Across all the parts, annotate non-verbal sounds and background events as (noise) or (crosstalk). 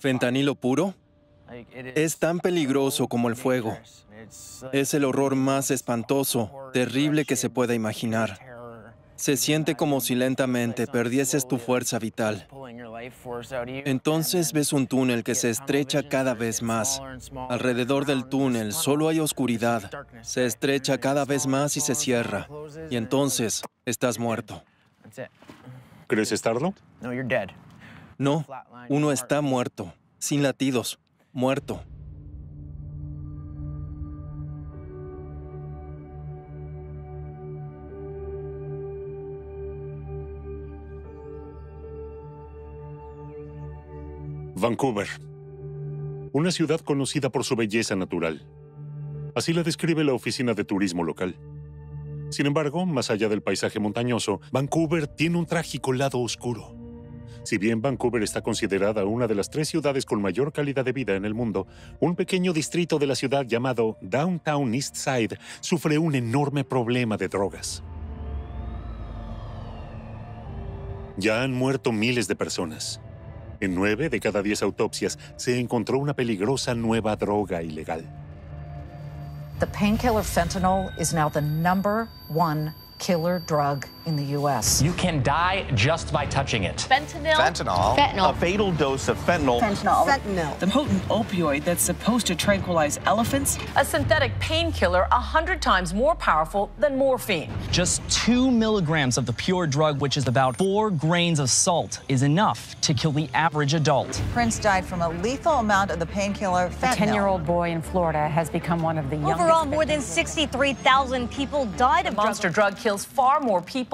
¿Fentanilo puro? Es tan peligroso como el fuego. Es el horror más espantoso, terrible que se pueda imaginar. Se siente como si lentamente perdieses tu fuerza vital. Entonces ves un túnel que se estrecha cada vez más. Alrededor del túnel solo hay oscuridad. Se estrecha cada vez más y se cierra. Y entonces estás muerto. ¿Crees estarlo? No, you're dead. No, uno está muerto, sin latidos, muerto. Vancouver. Una ciudad conocida por su belleza natural. Así la describe la oficina de turismo local. Sin embargo, más allá del paisaje montañoso, Vancouver tiene un trágico lado oscuro. Si bien Vancouver está considerada una de las tres ciudades con mayor calidad de vida en el mundo, un pequeño distrito de la ciudad llamado Downtown Eastside sufre un enorme problema de drogas. Ya han muerto miles de personas. En nueve de cada diez autopsias se encontró una peligrosa nueva droga ilegal. The painkiller fentanyl is now the number one killer drug in the U.S. You can die just by touching it. Fentanyl. Fentanyl. Fentanyl. A fatal dose of fentanyl. Fentanyl. Fentanyl. The potent opioid that's supposed to tranquilize elephants. A synthetic painkiller a 100 times more powerful than morphine. Just two milligrams of the pure drug, which is about four grains of salt, is enough to kill the average adult. Prince died from a lethal amount of the painkiller fentanyl. A 10-year-old boy in Florida has become one of the Overall, youngest. Overall, more than 63,000 people died of Monster drug, drug kills far more people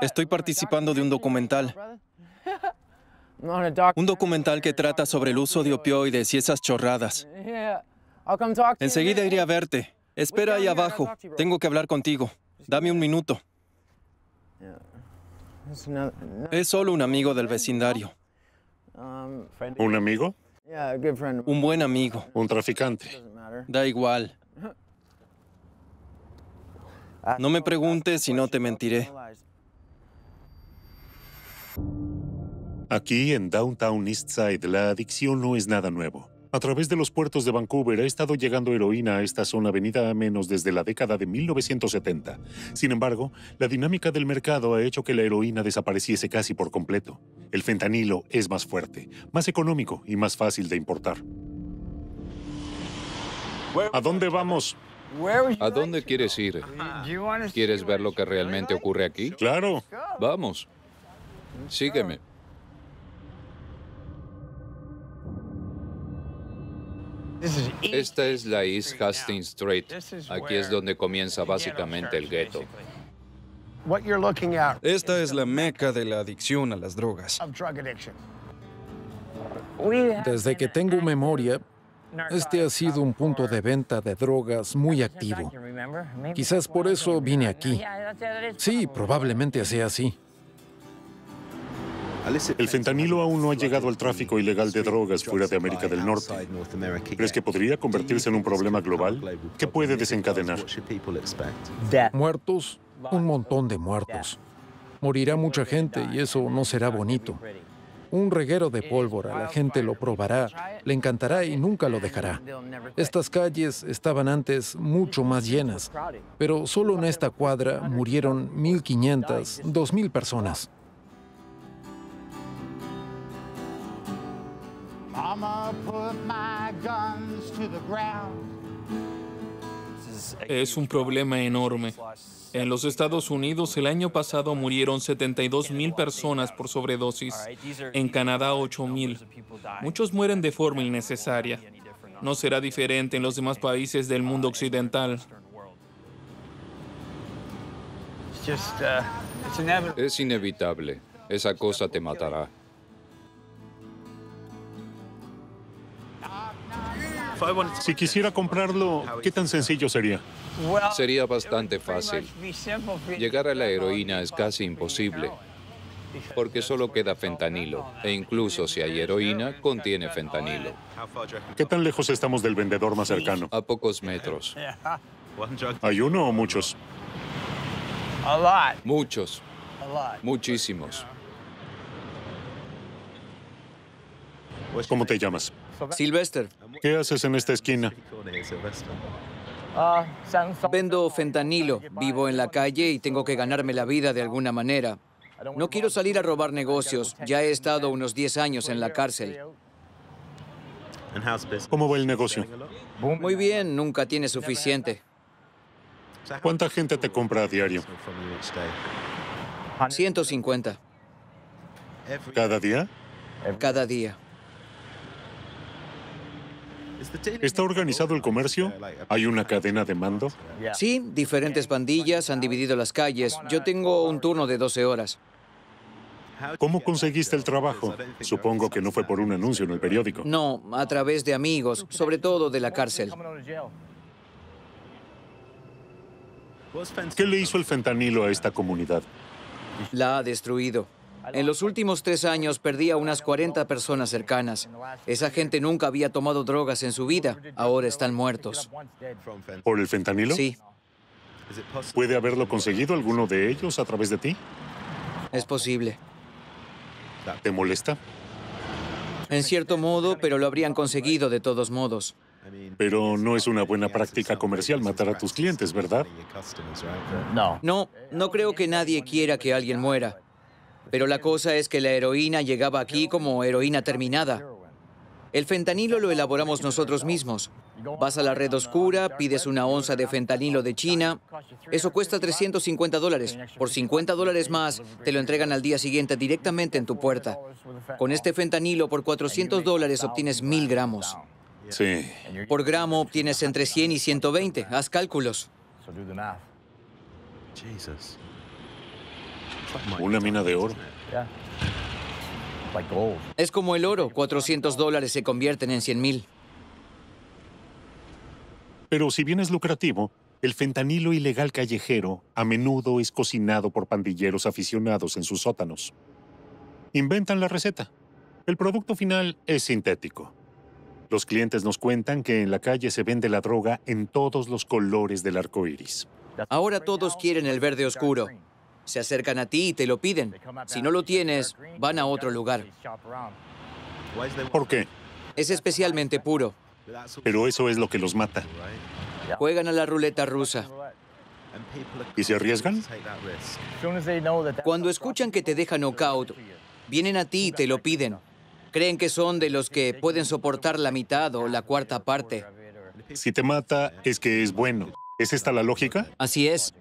Estoy participando de un documental. Un documental que trata sobre el uso de opioides y esas chorradas. Enseguida iré a verte. Espera ahí abajo. Tengo que hablar contigo. Dame un minuto. Es solo un amigo del vecindario. ¿Un amigo? Un buen amigo. ¿Un traficante? Da igual. No me preguntes si no te mentiré. Aquí, en Downtown Eastside, la adicción no es nada nuevo. A través de los puertos de Vancouver ha estado llegando heroína a esta zona venida a menos desde la década de 1970. Sin embargo, la dinámica del mercado ha hecho que la heroína desapareciese casi por completo. El fentanilo es más fuerte, más económico y más fácil de importar. ¿A dónde vamos? ¿A dónde quieres ir? ¿Quieres ver lo que realmente ocurre aquí? Claro. Vamos. Sígueme. Esta es la East Hastings Street. Aquí es donde comienza básicamente el gueto. Esta es la meca de la adicción a las drogas. Desde que tengo memoria, este ha sido un punto de venta de drogas muy activo. Quizás por eso vine aquí. Sí, probablemente sea así. El fentanilo aún no ha llegado al tráfico ilegal de drogas fuera de América del Norte. ¿Crees que podría convertirse en un problema global? ¿Qué puede desencadenar? Muertos, un montón de muertos. Morirá mucha gente y eso no será bonito. Un reguero de pólvora, la gente lo probará, le encantará y nunca lo dejará. Estas calles estaban antes mucho más llenas, pero solo en esta cuadra murieron 1.500, 2.000 personas. Es un problema enorme. En los Estados Unidos el año pasado murieron 72 mil personas por sobredosis, en Canadá 8 mil. Muchos mueren de forma innecesaria. No será diferente en los demás países del mundo occidental. Uh, es inevitable. Esa cosa te matará. Si quisiera comprarlo, ¿qué tan sencillo sería? Sería bastante fácil. Llegar a la heroína es casi imposible porque solo queda fentanilo, e incluso si hay heroína, contiene fentanilo. ¿Qué tan lejos estamos del vendedor más cercano? A pocos metros. ¿Hay uno o muchos? Muchos. Muchísimos. ¿Cómo te llamas? Sylvester. ¿Qué haces en esta esquina? Ah, Vendo fentanilo, vivo en la calle y tengo que ganarme la vida de alguna manera. No quiero salir a robar negocios, ya he estado unos 10 años en la cárcel. ¿Cómo va el negocio? Muy bien, nunca tiene suficiente. ¿Cuánta gente te compra a diario? 150. ¿Cada día? Cada día. ¿Está organizado el comercio? ¿Hay una cadena de mando? Sí, diferentes pandillas han dividido las calles. Yo tengo un turno de 12 horas. ¿Cómo conseguiste el trabajo? Supongo que no fue por un anuncio en el periódico. No, a través de amigos, sobre todo de la cárcel. ¿Qué le hizo el fentanilo a esta comunidad? La ha destruido. En los últimos tres años perdí a unas 40 personas cercanas. Esa gente nunca había tomado drogas en su vida. Ahora están muertos. ¿Por el fentanilo? Sí. ¿Puede haberlo conseguido alguno de ellos a través de ti? Es posible. ¿Te molesta? En cierto modo, pero lo habrían conseguido de todos modos. Pero no es una buena práctica comercial matar a tus clientes, ¿verdad? No. No, no creo que nadie quiera que alguien muera. Pero la cosa es que la heroína llegaba aquí como heroína terminada. El fentanilo lo elaboramos nosotros mismos. Vas a la red oscura, pides una onza de fentanilo de China. Eso cuesta 350 dólares. Por 50 dólares más, te lo entregan al día siguiente directamente en tu puerta. Con este fentanilo, por 400 dólares obtienes 1000 gramos. Sí. Por gramo obtienes entre 100 y 120. Haz cálculos. Jesus. Una mina de oro. Es como el oro, 400 dólares se convierten en 100 mil. Pero si bien es lucrativo, el fentanilo ilegal callejero a menudo es cocinado por pandilleros aficionados en sus sótanos. Inventan la receta. El producto final es sintético. Los clientes nos cuentan que en la calle se vende la droga en todos los colores del arco iris. Ahora todos quieren el verde oscuro. Se acercan a ti y te lo piden. Si no lo tienes, van a otro lugar. ¿Por qué? Es especialmente puro. Pero eso es lo que los mata. Juegan a la ruleta rusa. ¿Y se arriesgan? Cuando escuchan que te deja knockout, vienen a ti y te lo piden. Creen que son de los que pueden soportar la mitad o la cuarta parte. Si te mata, es que es bueno. ¿Es esta la lógica? Así es.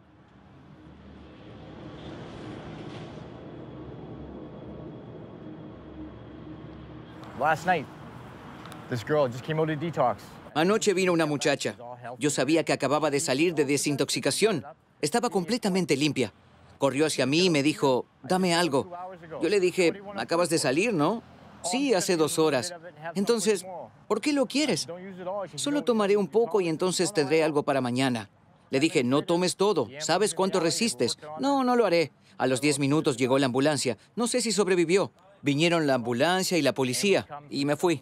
Last night, this girl just came out of detox. Anoche vino una muchacha. Yo sabía que acababa de salir de desintoxicación. Estaba completamente limpia. Corrió hacia mí y me dijo, dame algo. Yo le dije, acabas de salir, ¿no? Sí, hace dos horas. Entonces, ¿por qué lo quieres? Solo tomaré un poco y entonces tendré algo para mañana. Le dije, no tomes todo. ¿Sabes cuánto resistes? No, no lo haré. A los diez minutos llegó la ambulancia. No sé si sobrevivió. Vinieron la ambulancia y la policía y me fui.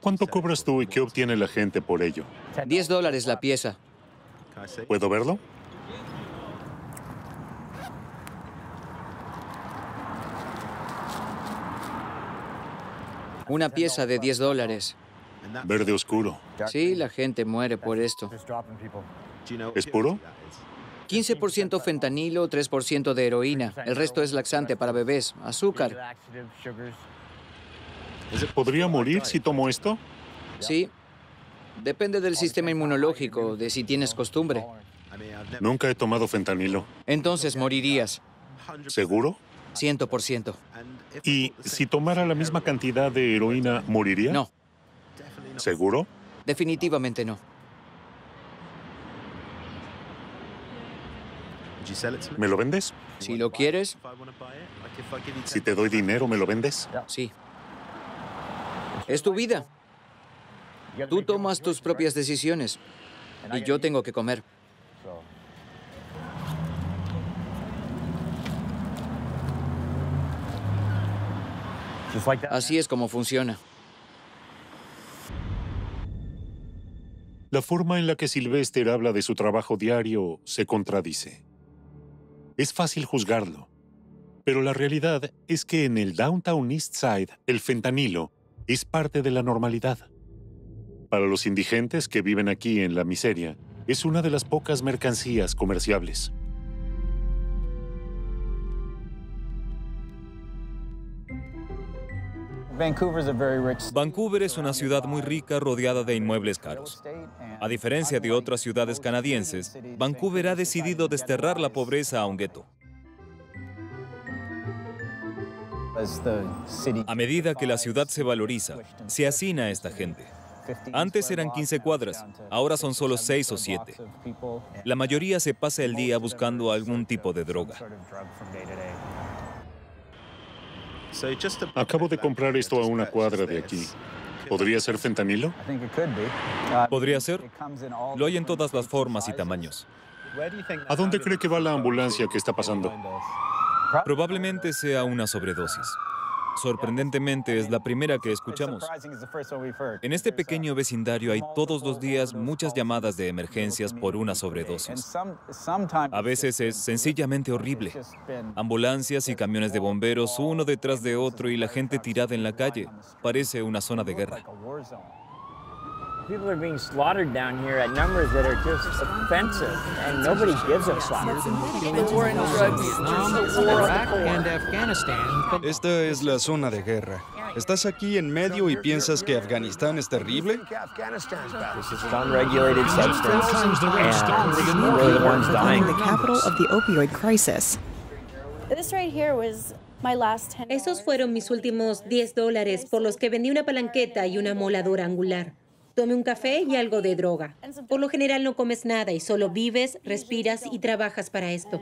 ¿Cuánto cobras tú y qué obtiene la gente por ello? 10 dólares la pieza. ¿Puedo verlo? Una pieza de 10 dólares. Verde oscuro. Sí, la gente muere por esto. ¿Es puro? 15% fentanilo, 3% de heroína. El resto es laxante para bebés, azúcar. ¿Podría morir si tomo esto? Sí. Depende del sistema inmunológico, de si tienes costumbre. Nunca he tomado fentanilo. Entonces morirías. ¿Seguro? 100%. ¿Y si tomara la misma cantidad de heroína, moriría? No. ¿Seguro? Definitivamente no. ¿Me lo vendes? Si lo quieres. Si te doy dinero, ¿me lo vendes? Sí. Es tu vida. Tú tomas tus propias decisiones y yo tengo que comer. Así es como funciona. la forma en la que Sylvester habla de su trabajo diario se contradice. Es fácil juzgarlo, pero la realidad es que en el Downtown East Side el fentanilo es parte de la normalidad. Para los indigentes que viven aquí en la miseria, es una de las pocas mercancías comerciables. Vancouver es una ciudad muy rica rodeada de inmuebles caros. A diferencia de otras ciudades canadienses, Vancouver ha decidido desterrar la pobreza a un gueto. A medida que la ciudad se valoriza, se asina a esta gente. Antes eran 15 cuadras, ahora son solo 6 o 7. La mayoría se pasa el día buscando algún tipo de droga. Acabo de comprar esto a una cuadra de aquí. ¿Podría ser fentanilo? Podría ser. Lo hay en todas las formas y tamaños. ¿A dónde cree que va la ambulancia que está pasando? Probablemente sea una sobredosis. Sorprendentemente es la primera que escuchamos. En este pequeño vecindario hay todos los días muchas llamadas de emergencias por una sobredosis. A veces es sencillamente horrible. Ambulancias y camiones de bomberos uno detrás de otro y la gente tirada en la calle. Parece una zona de guerra. People are being slaughtered down here at numbers that are just offensive, and nobody gives a fuck. Esta es la zona de guerra. ¿Estás aquí en medio y piensas que Afganistán es terrible? Esos fueron mis últimos 10 dólares por los que vendí una palanqueta y una moladora angular. Tome un café y algo de droga. Por lo general no comes nada y solo vives, respiras y trabajas para esto.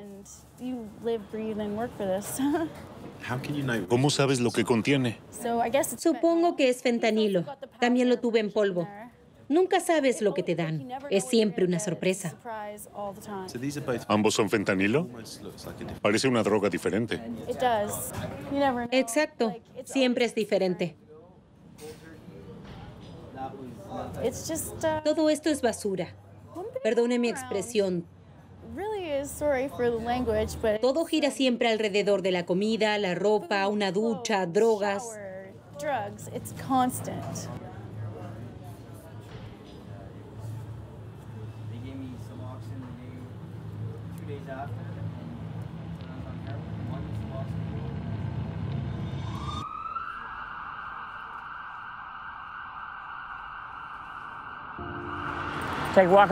¿Cómo sabes lo que contiene? Supongo que es fentanilo. También lo tuve en polvo. Nunca sabes lo que te dan. Es siempre una sorpresa. ¿Ambos son fentanilo? Parece una droga diferente. Exacto. Siempre es diferente. Uh, Todo esto es basura. Perdone mi expresión. Todo gira siempre alrededor de la comida, la ropa, una ducha, drogas.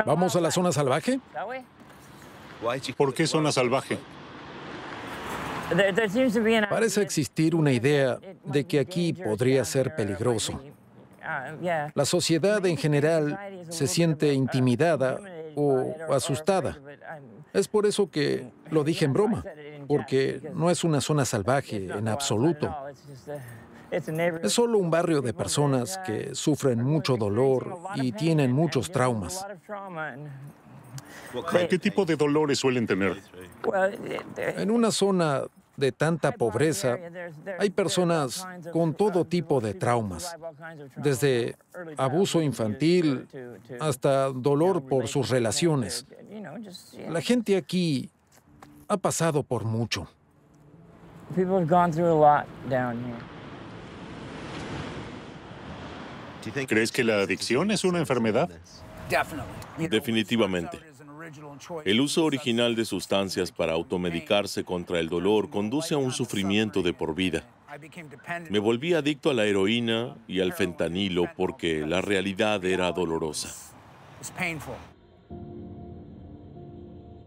¿Vamos a la zona salvaje? ¿Por qué zona salvaje? Parece existir una idea de que aquí podría ser peligroso. Uh, la sociedad en general se siente intimidada o asustada. Es por eso que lo dije en broma, porque no es una zona salvaje en absoluto. Es solo un barrio de personas que sufren mucho dolor y tienen muchos traumas. ¿Qué tipo de dolores suelen tener? En una zona de tanta pobreza, hay personas con todo tipo de traumas, desde abuso infantil hasta dolor por sus relaciones. La gente aquí ha pasado por mucho. ¿Crees que la adicción es una enfermedad? Definitivamente. El uso original de sustancias para automedicarse contra el dolor conduce a un sufrimiento de por vida. Me volví adicto a la heroína y al fentanilo porque la realidad era dolorosa.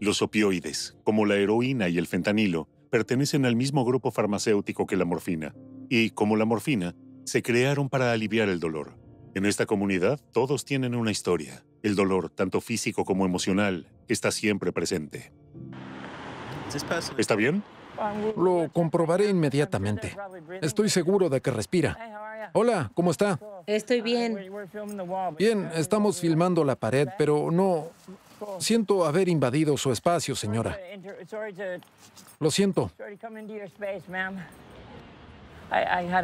Los opioides, como la heroína y el fentanilo, pertenecen al mismo grupo farmacéutico que la morfina, y como la morfina, se crearon para aliviar el dolor. En esta comunidad todos tienen una historia. El dolor, tanto físico como emocional, está siempre presente. ¿Está bien? Lo comprobaré inmediatamente. Estoy seguro de que respira. Hola, ¿cómo está? Estoy bien. Bien, estamos filmando la pared, pero no... Siento haber invadido su espacio, señora. Lo siento.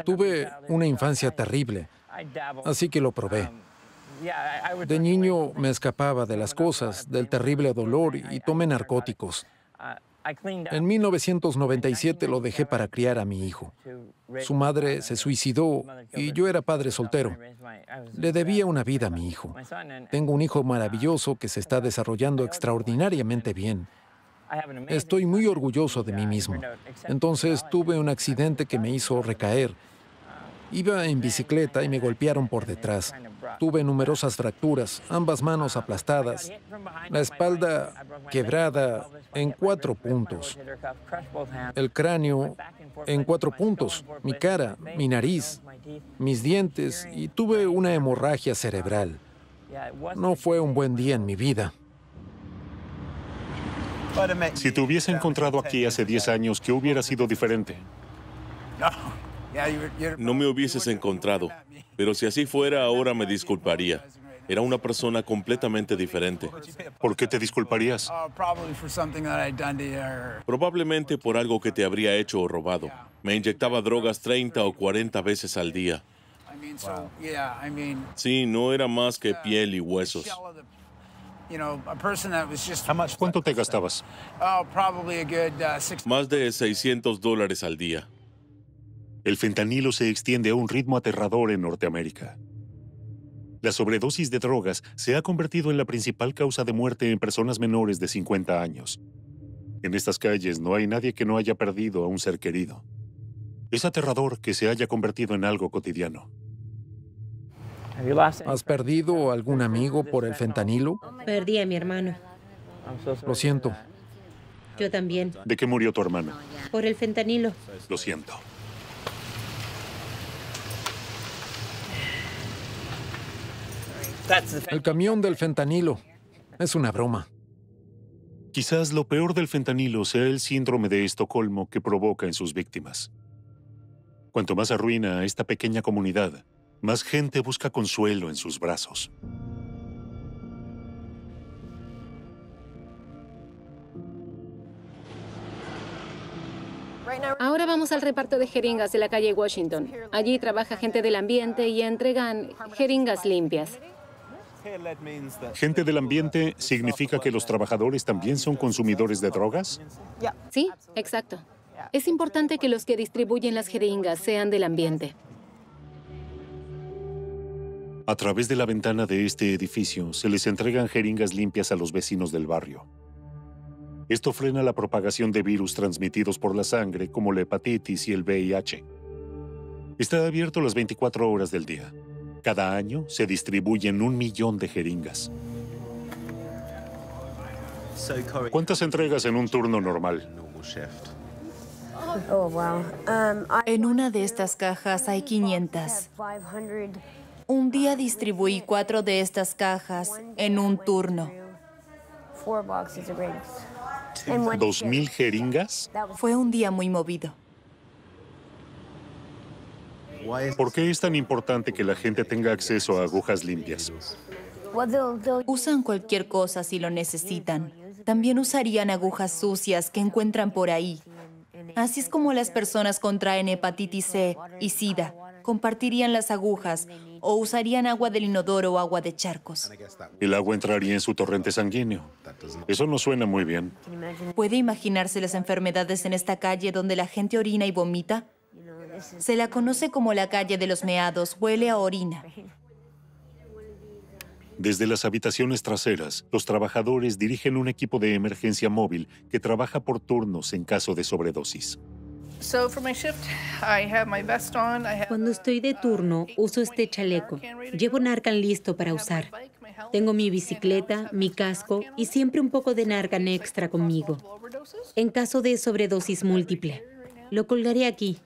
Tuve una infancia terrible. Así que lo probé. Um, de niño me escapaba de las cosas, del terrible dolor y tomé narcóticos. En 1997 lo dejé para criar a mi hijo. Su madre se suicidó y yo era padre soltero. Le debía una vida a mi hijo. Tengo un hijo maravilloso que se está desarrollando extraordinariamente bien. Estoy muy orgulloso de mí mismo. Entonces tuve un accidente que me hizo recaer Iba en bicicleta y me golpearon por detrás. Tuve numerosas fracturas, ambas manos aplastadas, la espalda quebrada en cuatro puntos, el cráneo en cuatro puntos, mi cara, mi nariz, mis dientes y tuve una hemorragia cerebral. No fue un buen día en mi vida. Si te hubiese encontrado aquí hace 10 años, ¿qué hubiera sido diferente? No me hubieses encontrado, pero si así fuera ahora me disculparía. Era una persona completamente diferente. ¿Por qué te disculparías? Oh, Probablemente por algo que te habría hecho o robado. Me inyectaba drogas 30 o 40 veces al día. Sí, no era más que piel y huesos. ¿Cuánto te gastabas? Oh, uh, más de 600 dólares al día el fentanilo se extiende a un ritmo aterrador en Norteamérica. La sobredosis de drogas se ha convertido en la principal causa de muerte en personas menores de 50 años. En estas calles no hay nadie que no haya perdido a un ser querido. Es aterrador que se haya convertido en algo cotidiano. ¿Has perdido algún amigo por el fentanilo? Perdí a mi hermano. Lo siento. Yo también. ¿De qué murió tu hermano? Por el fentanilo. Lo siento. El camión del fentanilo. Es una broma. Quizás lo peor del fentanilo sea el síndrome de Estocolmo que provoca en sus víctimas. Cuanto más arruina a esta pequeña comunidad, más gente busca consuelo en sus brazos. Ahora vamos al reparto de jeringas de la calle Washington. Allí trabaja gente del ambiente y entregan jeringas limpias. ¿Gente del ambiente significa que los trabajadores también son consumidores de drogas? Sí, exacto. Es importante que los que distribuyen las jeringas sean del ambiente. A través de la ventana de este edificio se les entregan jeringas limpias a los vecinos del barrio. Esto frena la propagación de virus transmitidos por la sangre como la hepatitis y el VIH. Está abierto las 24 horas del día. Cada año se distribuyen un millón de jeringas. ¿Cuántas entregas en un turno normal? Oh, um, en una de estas cajas hay 500. Un día distribuí cuatro de estas cajas en un turno. ¿2.000 jeringas? Fue un día muy movido. ¿Por qué es tan importante que la gente tenga acceso a agujas limpias? Usan cualquier cosa si lo necesitan. También usarían agujas sucias que encuentran por ahí. Así es como las personas contraen hepatitis C y SIDA. Compartirían las agujas o usarían agua del inodoro o agua de charcos. El agua entraría en su torrente sanguíneo. Eso no suena muy bien. ¿Puede imaginarse las enfermedades en esta calle donde la gente orina y vomita? Se la conoce como la calle de los meados, huele a orina. Desde las habitaciones traseras, los trabajadores dirigen un equipo de emergencia móvil que trabaja por turnos en caso de sobredosis. Cuando estoy de turno, uso este chaleco. Llevo Narcan listo para usar. Tengo mi bicicleta, mi casco y siempre un poco de Narcan extra conmigo. En caso de sobredosis múltiple, lo colgaré aquí.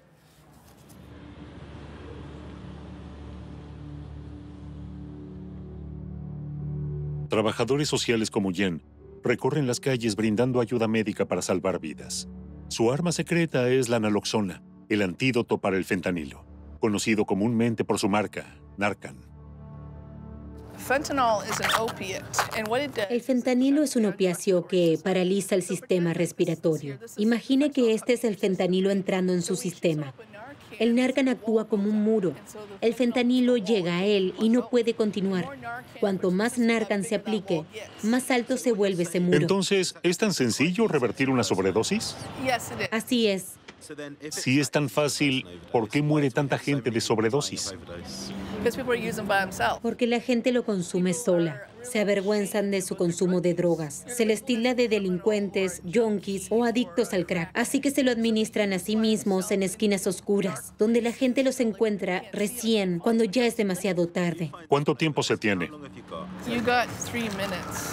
Trabajadores sociales como Jen recorren las calles brindando ayuda médica para salvar vidas. Su arma secreta es la naloxona, el antídoto para el fentanilo, conocido comúnmente por su marca, Narcan. El fentanilo es un opiáceo que paraliza el sistema respiratorio. Imagine que este es el fentanilo entrando en su sistema. El Narcan actúa como un muro. El fentanilo llega a él y no puede continuar. Cuanto más Narcan se aplique, más alto se vuelve ese muro. Entonces, ¿es tan sencillo revertir una sobredosis? Así es. Si es tan fácil, ¿por qué muere tanta gente de sobredosis? Porque la gente lo consume sola se avergüenzan de su consumo de drogas. Se les tilda de delincuentes, yonkis o adictos al crack, así que se lo administran a sí mismos en esquinas oscuras, donde la gente los encuentra recién, cuando ya es demasiado tarde. ¿Cuánto tiempo se tiene?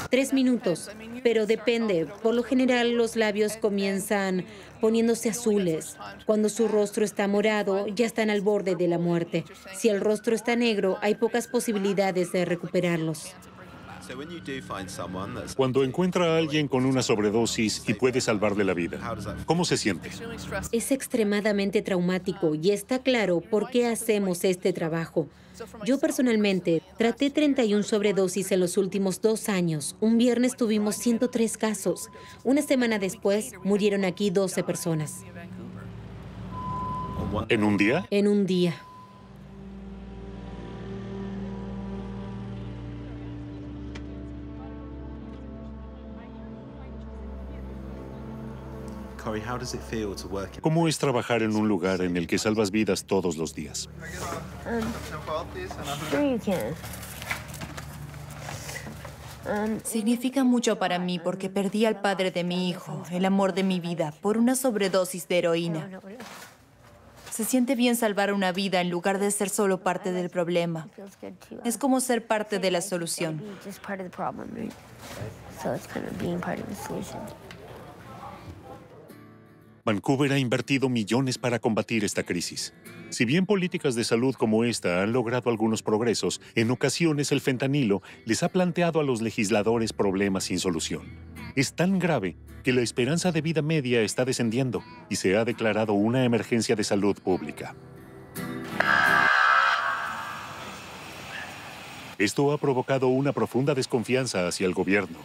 Tres minutos, pero depende. Por lo general los labios comienzan poniéndose azules. Cuando su rostro está morado, ya están al borde de la muerte. Si el rostro está negro, hay pocas posibilidades de recuperarlos. Cuando encuentra a alguien con una sobredosis y puede salvarle la vida, ¿cómo se siente? Es extremadamente traumático y está claro por qué hacemos este trabajo. Yo personalmente traté 31 sobredosis en los últimos dos años. Un viernes tuvimos 103 casos. Una semana después murieron aquí 12 personas. ¿En un día? En un día. ¿Cómo es trabajar en un lugar en el que salvas vidas todos los días? Um, Significa mucho para mí porque perdí al padre de mi hijo, el amor de mi vida, por una sobredosis de heroína. Se siente bien salvar una vida en lugar de ser solo parte del problema. Es como ser parte de la solución. Vancouver ha invertido millones para combatir esta crisis. Si bien políticas de salud como esta han logrado algunos progresos, en ocasiones el fentanilo les ha planteado a los legisladores problemas sin solución. Es tan grave que la esperanza de vida media está descendiendo y se ha declarado una emergencia de salud pública. Esto ha provocado una profunda desconfianza hacia el gobierno,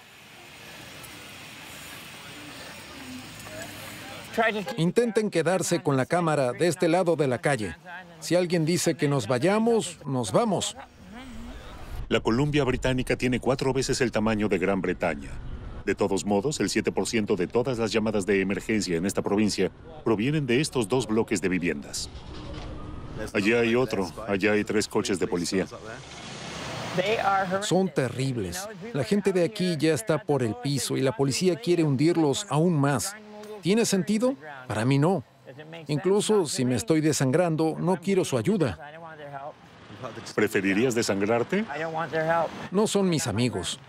Intenten quedarse con la cámara de este lado de la calle. Si alguien dice que nos vayamos, nos vamos. La Columbia Británica tiene cuatro veces el tamaño de Gran Bretaña. De todos modos, el 7% de todas las llamadas de emergencia en esta provincia provienen de estos dos bloques de viviendas. Allá hay otro, allá hay tres coches de policía. Son terribles. La gente de aquí ya está por el piso y la policía quiere hundirlos aún más. ¿Tiene sentido? Para mí no. Incluso si me estoy desangrando, no quiero su ayuda. ¿Preferirías desangrarte? No son mis amigos.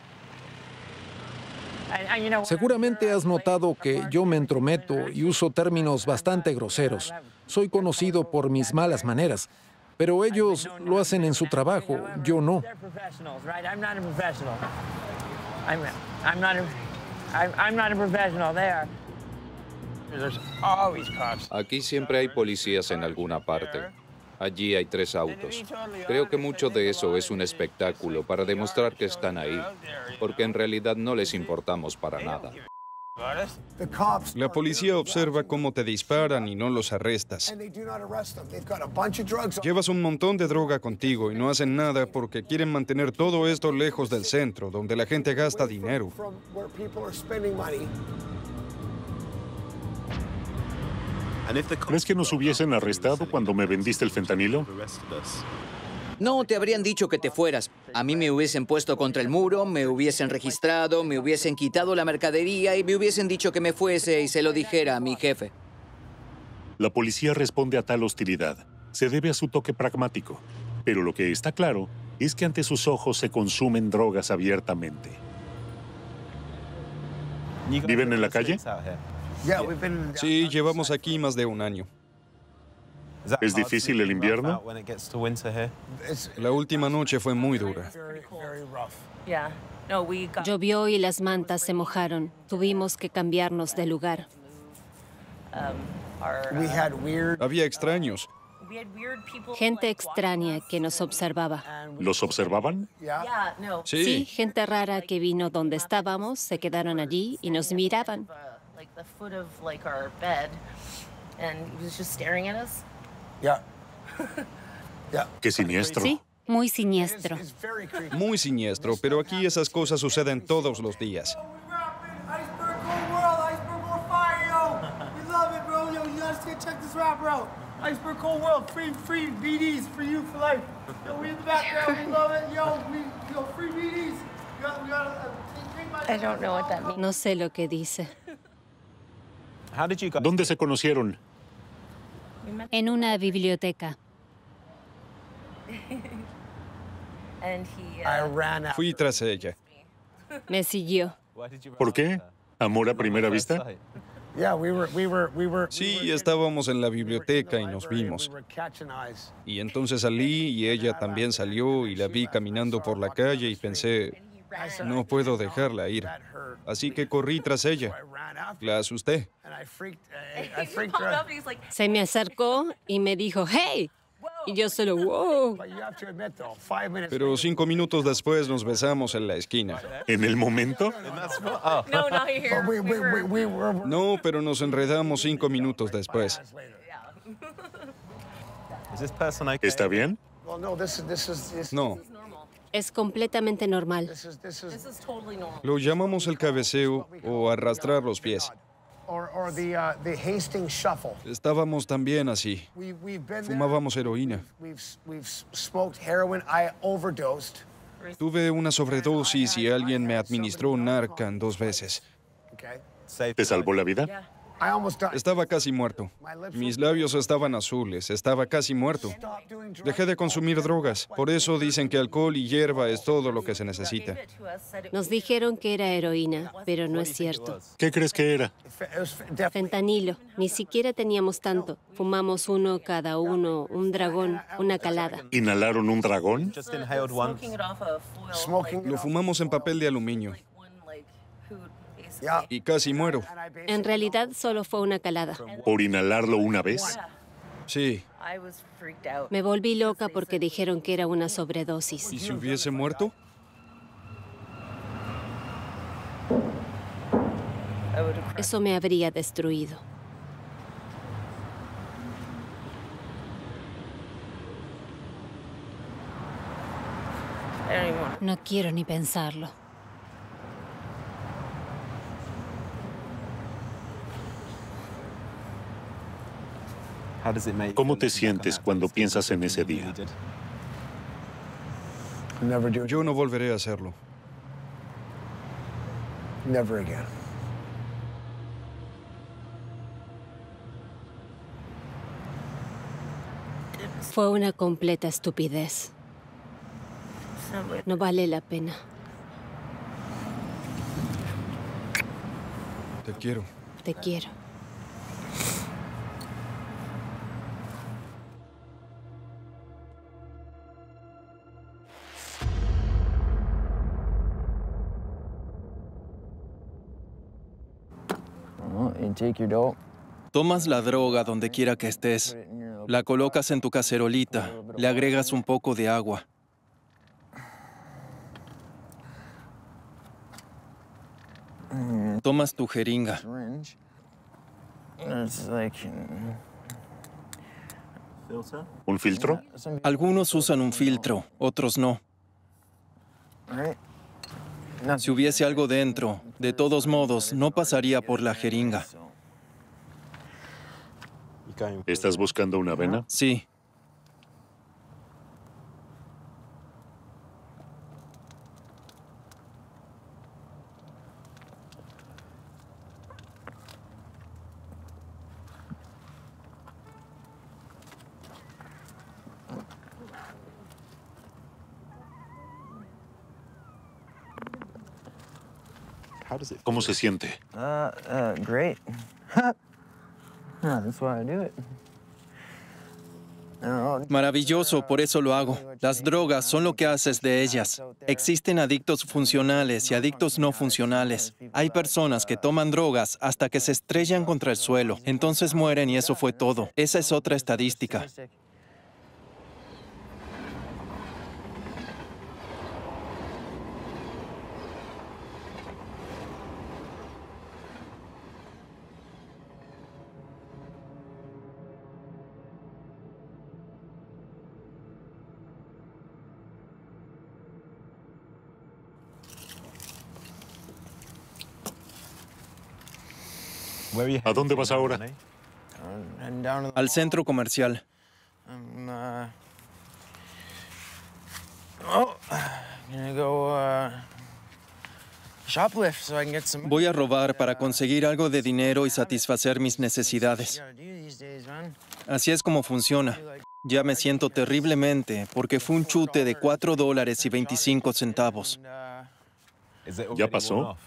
Seguramente has notado que yo me entrometo y uso términos bastante groseros. Soy conocido por mis malas maneras, pero ellos lo hacen en su trabajo, yo no. Aquí siempre hay policías en alguna parte. Allí hay tres autos. Creo que mucho de eso es un espectáculo para demostrar que están ahí, porque en realidad no les importamos para nada. La policía observa cómo te disparan y no los arrestas. Llevas un montón de droga contigo y no hacen nada porque quieren mantener todo esto lejos del centro, donde la gente gasta dinero. ¿Crees que nos hubiesen arrestado cuando me vendiste el fentanilo? No, te habrían dicho que te fueras. A mí me hubiesen puesto contra el muro, me hubiesen registrado, me hubiesen quitado la mercadería y me hubiesen dicho que me fuese y se lo dijera a mi jefe. La policía responde a tal hostilidad. Se debe a su toque pragmático. Pero lo que está claro es que ante sus ojos se consumen drogas abiertamente. ¿Viven en la calle? Sí, llevamos aquí más de un año. ¿Es difícil el invierno? La última noche fue muy dura. Llovió y las mantas se mojaron. Tuvimos que cambiarnos de lugar. Um, uh, Había extraños. Gente extraña que nos observaba. ¿Los observaban? Sí. gente rara que vino donde estábamos, se quedaron allí y nos miraban like the foot of like our bed, and he was just staring at us. Yeah. (laughs) yeah. Qué siniestro. Sí, muy siniestro. (laughs) Muy siniestro, pero aquí esas cosas suceden todos los días. Iceberg Cold World, free, free BDs for you for life. Yo, we in the background, we love it. Yo, we, yo, free BDs. got, we a, I don't know what that means. No sé lo que dice. ¿Dónde se conocieron? En una biblioteca. Uh, Fui tras ella. Me siguió. ¿Por qué? ¿Amor a primera vista? Sí, estábamos en la biblioteca y nos vimos. Y entonces salí y ella también salió y la vi caminando por la calle y pensé, no puedo dejarla ir, así que corrí tras ella. La asusté. Se me acercó y me dijo, ¡Hey! Y yo solo, wow. Pero cinco minutos después nos besamos en la esquina. ¿En el momento? No, pero nos enredamos cinco minutos después. ¿Está bien? No, es completamente normal. Lo llamamos el cabeceo o arrastrar los pies. Uh, Estábamos también así. Fumábamos heroína. Tuve una sobredosis y alguien me administró Narcan dos veces. ¿Te salvó la vida? Estaba casi muerto. Mis labios estaban azules, estaba casi muerto. Dejé de consumir drogas, por eso dicen que alcohol y hierba es todo lo que se necesita. Nos dijeron que era heroína, pero no es cierto. ¿Qué crees que era? Fentanilo. Ni siquiera teníamos tanto. Fumamos uno cada uno, un dragón, una calada. ¿Inhalaron un dragón? Lo fumamos en papel de aluminio y casi muero. En realidad solo fue una calada. ¿Por inhalarlo una vez? Sí. Me volví loca porque dijeron que era una sobredosis. ¿Y si hubiese muerto? Eso me habría destruido. No quiero ni pensarlo. ¿Cómo te sientes cuando piensas en ese día? Yo no volveré a hacerlo. Fue una completa estupidez. No vale la pena. Te quiero. Te quiero. Tomas la droga donde quiera que estés, la colocas en tu cacerolita, le agregas un poco de agua. Tomas tu jeringa. Mm. ¿Un filtro? Algunos usan un filtro, otros no. Si hubiese algo dentro, de todos modos, no pasaría por la jeringa. ¿Estás buscando una vena? Sí. ¿Cómo se siente? Ah, great. (laughs) Ah, Maravilloso, por eso lo hago. Las drogas son lo que haces de ellas. Existen adictos funcionales y adictos no funcionales. Hay personas que toman drogas hasta que se estrellan contra el suelo, entonces mueren y eso fue todo. Esa es otra estadística. ¿A dónde vas ahora? Al centro comercial. Voy a robar para conseguir algo de dinero y satisfacer mis necesidades. Así es como funciona. Ya me siento terriblemente porque fue un chute de 4 dólares y 25 centavos. ¿Ya pasó?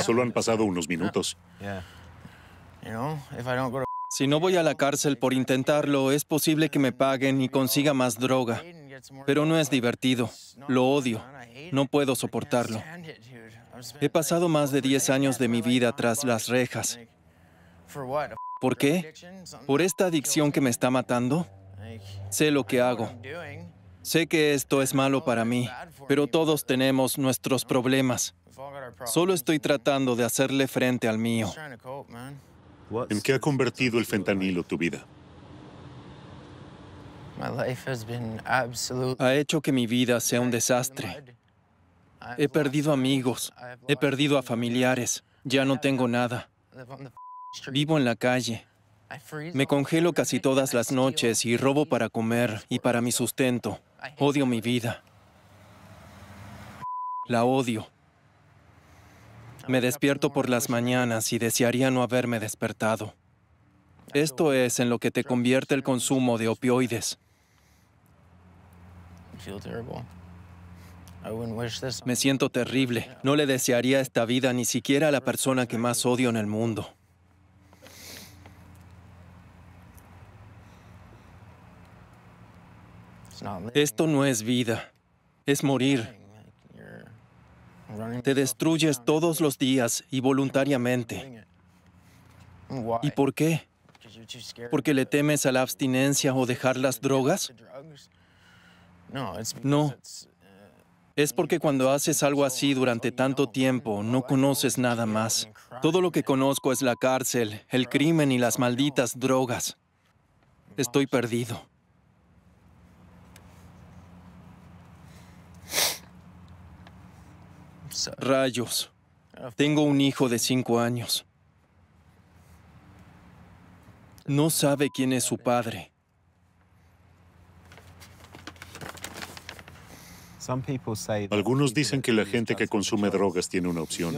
Solo han pasado unos minutos si no voy a la cárcel por intentarlo, es posible que me paguen y consiga más droga. Pero no es divertido. Lo odio. No puedo soportarlo. He pasado más de 10 años de mi vida tras las rejas. ¿Por qué? ¿Por esta adicción que me está matando? Sé lo que hago. Sé que esto es malo para mí, pero todos tenemos nuestros problemas. Solo estoy tratando de hacerle frente al mío. ¿En qué ha convertido el fentanilo tu vida? Ha hecho que mi vida sea un desastre. He perdido amigos, he perdido a familiares, ya no tengo nada. Vivo en la calle. Me congelo casi todas las noches y robo para comer y para mi sustento. Odio mi vida. La odio. Me despierto por las mañanas y desearía no haberme despertado. Esto es en lo que te convierte el consumo de opioides. Me siento terrible. No le desearía esta vida ni siquiera a la persona que más odio en el mundo. Esto no es vida, es morir. Te destruyes todos los días y voluntariamente. ¿Y por qué? ¿Porque le temes a la abstinencia o dejar las drogas? No. Eh, es porque cuando haces algo así durante tanto tiempo, no conoces nada más. Todo lo que conozco es la cárcel, el crimen y las malditas drogas. Estoy perdido. Rayos. Tengo un hijo de cinco años. No sabe quién es su padre. Algunos dicen que la gente que consume drogas tiene una opción.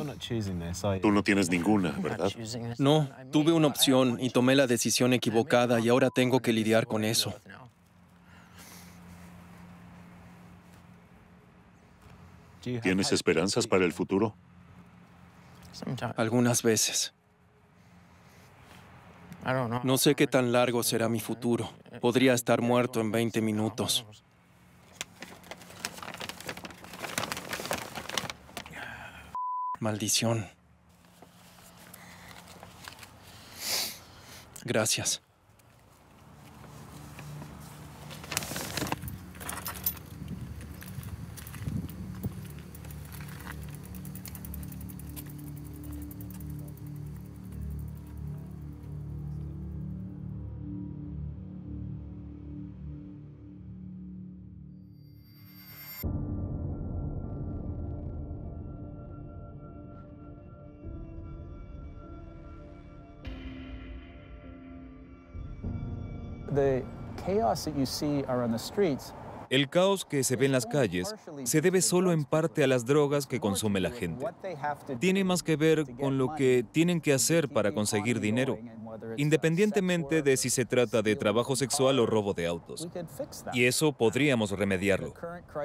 Tú no tienes ninguna, ¿verdad? No, tuve una opción y tomé la decisión equivocada y ahora tengo que lidiar con eso. ¿Tienes esperanzas para el futuro? Algunas veces. No sé qué tan largo será mi futuro. Podría estar muerto en 20 minutos. Maldición. Gracias. El caos que se ve en las calles se debe solo en parte a las drogas que consume la gente. Tiene más que ver con lo que tienen que hacer para conseguir dinero, independientemente de si se trata de trabajo sexual o robo de autos. Y eso podríamos remediarlo.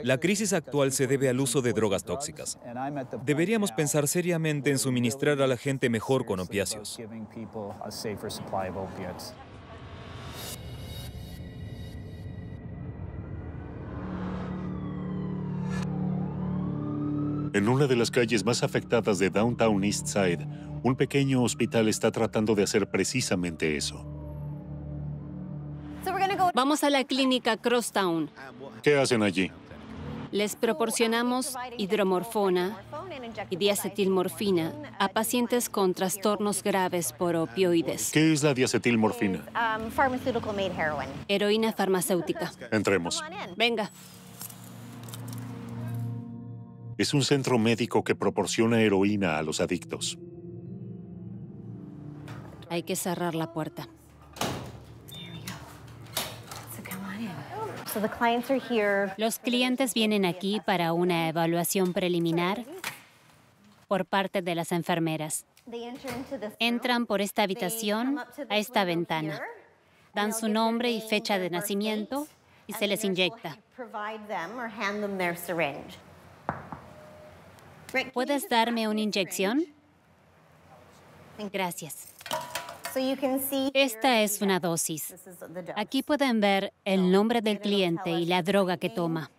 La crisis actual se debe al uso de drogas tóxicas. Deberíamos pensar seriamente en suministrar a la gente mejor con opiáceos. En una de las calles más afectadas de Downtown Eastside, un pequeño hospital está tratando de hacer precisamente eso. Vamos a la clínica Crosstown. ¿Qué hacen allí? Les proporcionamos hidromorfona y diacetilmorfina a pacientes con trastornos graves por opioides. ¿Qué es la diacetilmorfina? Um, Heroína farmacéutica. Entremos. Venga es un centro médico que proporciona heroína a los adictos. Hay que cerrar la puerta. Los clientes vienen aquí para una evaluación preliminar por parte de las enfermeras. Entran por esta habitación a esta ventana, dan su nombre y fecha de nacimiento y se les inyecta. ¿Puedes darme una inyección? Gracias. Esta es una dosis. Aquí pueden ver el nombre del cliente y la droga que toma.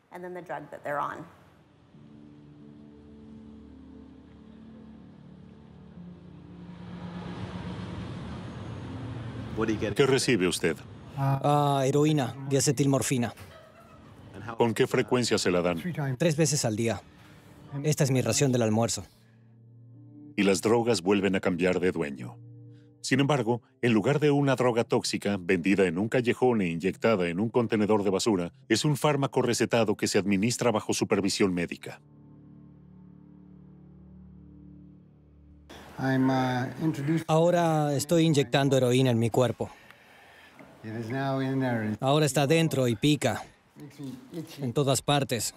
¿Qué recibe usted? Ah, heroína, diacetilmorfina. ¿Con qué frecuencia se la dan? Tres veces al día. Esta es mi ración del almuerzo. Y las drogas vuelven a cambiar de dueño. Sin embargo, en lugar de una droga tóxica vendida en un callejón e inyectada en un contenedor de basura, es un fármaco recetado que se administra bajo supervisión médica. Uh, Ahora estoy inyectando heroína en mi cuerpo. Ahora está dentro y pica. En todas partes.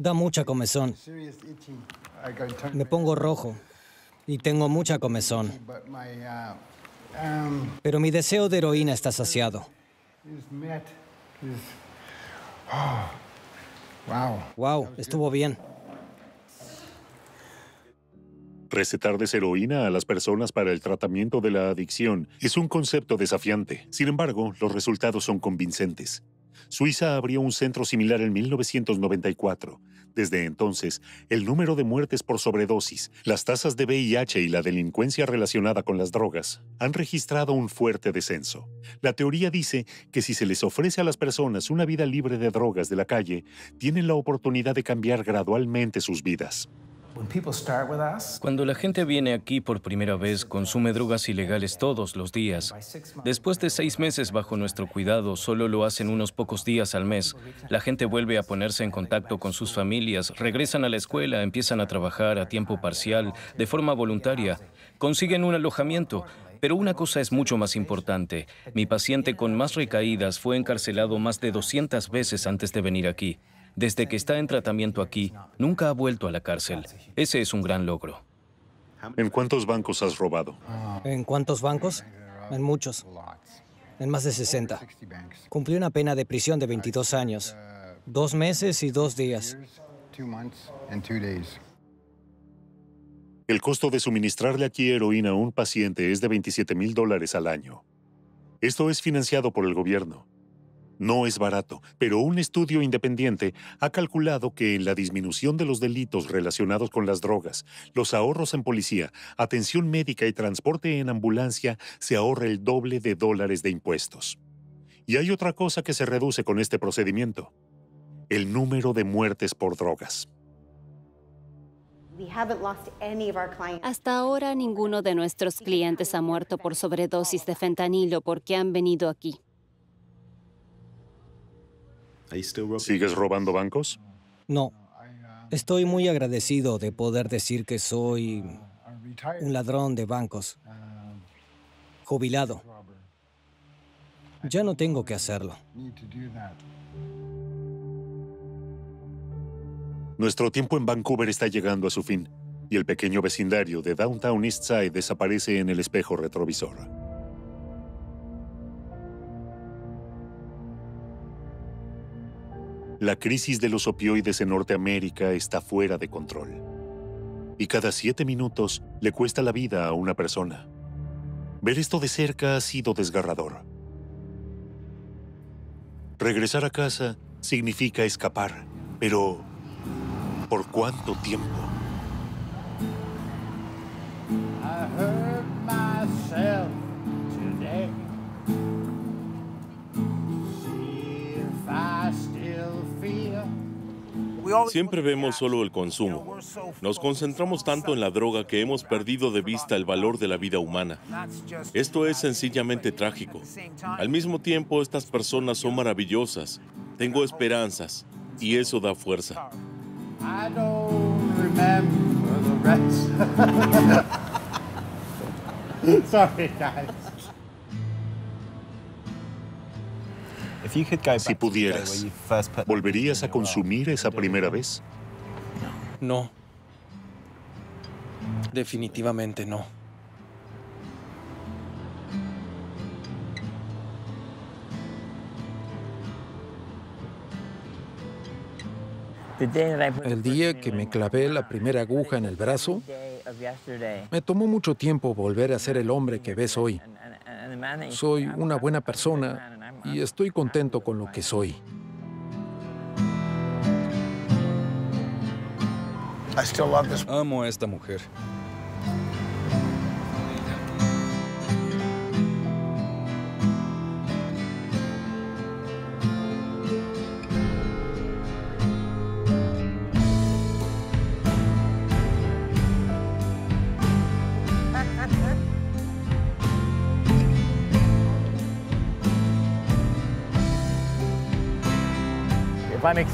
Da mucha comezón. Me pongo rojo y tengo mucha comezón. Pero mi deseo de heroína está saciado. Wow, estuvo bien. de heroína a las personas para el tratamiento de la adicción es un concepto desafiante. Sin embargo, los resultados son convincentes. Suiza abrió un centro similar en 1994. Desde entonces, el número de muertes por sobredosis, las tasas de VIH y la delincuencia relacionada con las drogas han registrado un fuerte descenso. La teoría dice que si se les ofrece a las personas una vida libre de drogas de la calle, tienen la oportunidad de cambiar gradualmente sus vidas. Cuando la gente viene aquí por primera vez, consume drogas ilegales todos los días. Después de seis meses bajo nuestro cuidado, solo lo hacen unos pocos días al mes. La gente vuelve a ponerse en contacto con sus familias, regresan a la escuela, empiezan a trabajar a tiempo parcial, de forma voluntaria, consiguen un alojamiento, pero una cosa es mucho más importante. Mi paciente con más recaídas fue encarcelado más de 200 veces antes de venir aquí. Desde que está en tratamiento aquí, nunca ha vuelto a la cárcel. Ese es un gran logro. ¿En cuántos bancos has robado? ¿En cuántos bancos? En muchos. En más de 60. Cumplió una pena de prisión de 22 años. Dos meses y dos días. El costo de suministrarle aquí heroína a un paciente es de 27 mil dólares al año. Esto es financiado por el gobierno. No es barato, pero un estudio independiente ha calculado que en la disminución de los delitos relacionados con las drogas, los ahorros en policía, atención médica y transporte en ambulancia se ahorra el doble de dólares de impuestos. Y hay otra cosa que se reduce con este procedimiento, el número de muertes por drogas. Hasta ahora ninguno de nuestros clientes ha muerto por sobredosis de fentanilo porque han venido aquí. ¿Sigues robando bancos? No. Estoy muy agradecido de poder decir que soy un ladrón de bancos, jubilado. Ya no tengo que hacerlo. Nuestro tiempo en Vancouver está llegando a su fin y el pequeño vecindario de Downtown Eastside desaparece en el espejo retrovisor. La crisis de los opioides en Norteamérica está fuera de control. Y cada siete minutos le cuesta la vida a una persona. Ver esto de cerca ha sido desgarrador. Regresar a casa significa escapar, pero ¿por cuánto tiempo? Siempre vemos solo el consumo. Nos concentramos tanto en la droga que hemos perdido de vista el valor de la vida humana. Esto es sencillamente trágico. Al mismo tiempo, estas personas son maravillosas. Tengo esperanzas y eso da fuerza. (laughs) Si pudieras, ¿volverías a consumir esa primera vez? No. Definitivamente no. El día que me clavé la primera aguja en el brazo, me tomó mucho tiempo volver a ser el hombre que ves hoy. Soy una buena persona, y estoy contento con lo que soy. Amo a esta mujer.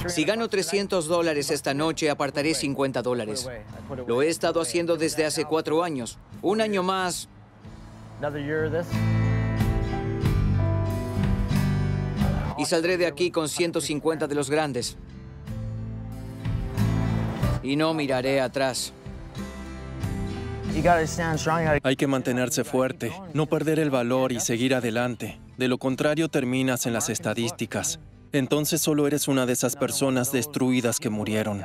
Si gano 300 dólares esta noche, apartaré 50 dólares. Lo he estado haciendo desde hace cuatro años. Un año más. Y saldré de aquí con 150 de los grandes. Y no miraré atrás. Hay que mantenerse fuerte, no perder el valor y seguir adelante. De lo contrario terminas en las estadísticas entonces solo eres una de esas personas destruidas que murieron.